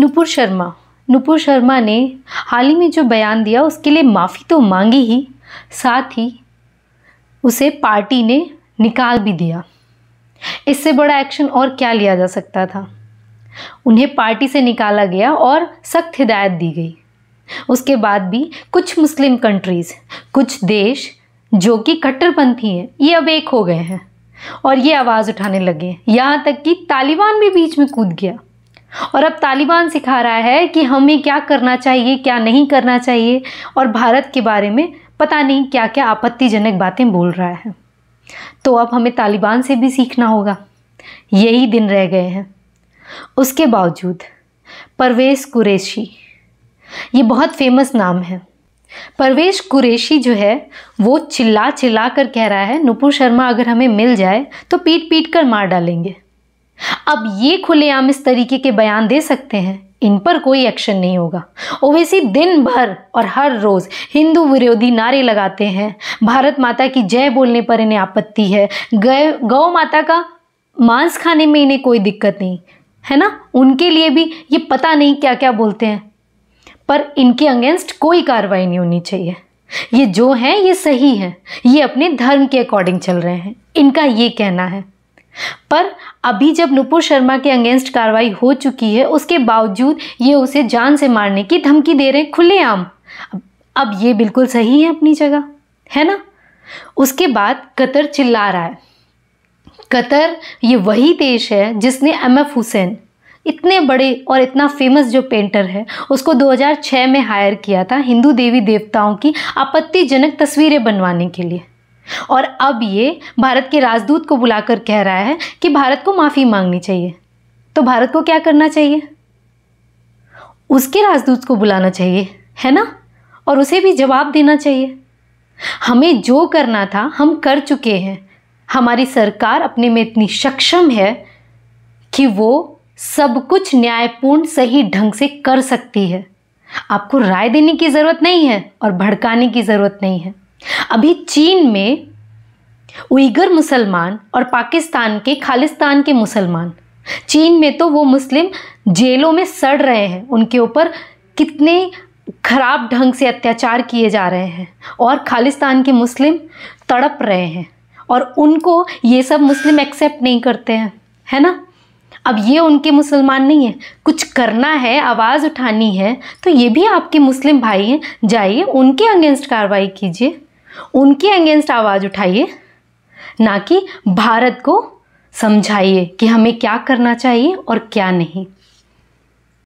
नुपुर शर्मा नुपुर शर्मा ने हाल ही में जो बयान दिया उसके लिए माफ़ी तो मांगी ही साथ ही उसे पार्टी ने निकाल भी दिया इससे बड़ा एक्शन और क्या लिया जा सकता था उन्हें पार्टी से निकाला गया और सख्त हिदायत दी गई उसके बाद भी कुछ मुस्लिम कंट्रीज़ कुछ देश जो कि कट्टरपंथी हैं ये अब एक हो गए हैं और ये आवाज़ उठाने लगे यहाँ तक कि तालिबान भी बीच में कूद गया और अब तालिबान सिखा रहा है कि हमें क्या करना चाहिए क्या नहीं करना चाहिए और भारत के बारे में पता नहीं क्या क्या आपत्तिजनक बातें बोल रहा है तो अब हमें तालिबान से भी सीखना होगा यही दिन रह गए हैं उसके बावजूद परवेश कुरेशी ये बहुत फेमस नाम है परवेश कुरेशी जो है वो चिल्ला चिल्ला कर कह रहा है नुपुर शर्मा अगर हमें मिल जाए तो पीट पीट कर मार डालेंगे अब ये खुलेआम इस तरीके के बयान दे सकते हैं इन पर कोई एक्शन नहीं होगा ओवैसी दिन भर और हर रोज़ हिंदू विरोधी नारे लगाते हैं भारत माता की जय बोलने पर इन्हें आपत्ति है गौ माता का मांस खाने में इन्हें कोई दिक्कत नहीं है ना उनके लिए भी ये पता नहीं क्या क्या बोलते हैं पर इनके अगेंस्ट कोई कार्रवाई नहीं होनी चाहिए ये जो हैं ये सही हैं ये अपने धर्म के अकॉर्डिंग चल रहे हैं इनका ये कहना है पर अभी जब नुपुर शर्मा के अगेंस्ट कार्रवाई हो चुकी है उसके बावजूद ये उसे जान से मारने की धमकी दे रहे हैं खुलेआम अब ये बिल्कुल सही है अपनी जगह है ना उसके बाद कतर चिल्ला रहा है कतर ये वही देश है जिसने एम एफ हुसैन इतने बड़े और इतना फेमस जो पेंटर है उसको 2006 में हायर किया था हिंदू देवी देवताओं की आपत्तिजनक तस्वीरें बनवाने के लिए और अब ये भारत के राजदूत को बुलाकर कह रहा है कि भारत को माफ़ी मांगनी चाहिए तो भारत को क्या करना चाहिए उसके राजदूत को बुलाना चाहिए है ना और उसे भी जवाब देना चाहिए हमें जो करना था हम कर चुके हैं हमारी सरकार अपने में इतनी सक्षम है कि वो सब कुछ न्यायपूर्ण सही ढंग से कर सकती है आपको राय देने की ज़रूरत नहीं है और भड़काने की ज़रूरत नहीं है अभी चीन में उइगर मुसलमान और पाकिस्तान के खालिस्तान के मुसलमान चीन में तो वो मुस्लिम जेलों में सड़ रहे हैं उनके ऊपर कितने खराब ढंग से अत्याचार किए जा रहे हैं और खालिस्तान के मुस्लिम तड़प रहे हैं और उनको ये सब मुस्लिम एक्सेप्ट नहीं करते हैं है ना अब ये उनके मुसलमान नहीं है कुछ करना है आवाज़ उठानी है तो ये भी आपके मुस्लिम भाई हैं जाइए उनके अगेंस्ट कार्रवाई कीजिए उनके अगेंस्ट आवाज़ उठाइए ना कि भारत को समझाइए कि हमें क्या करना चाहिए और क्या नहीं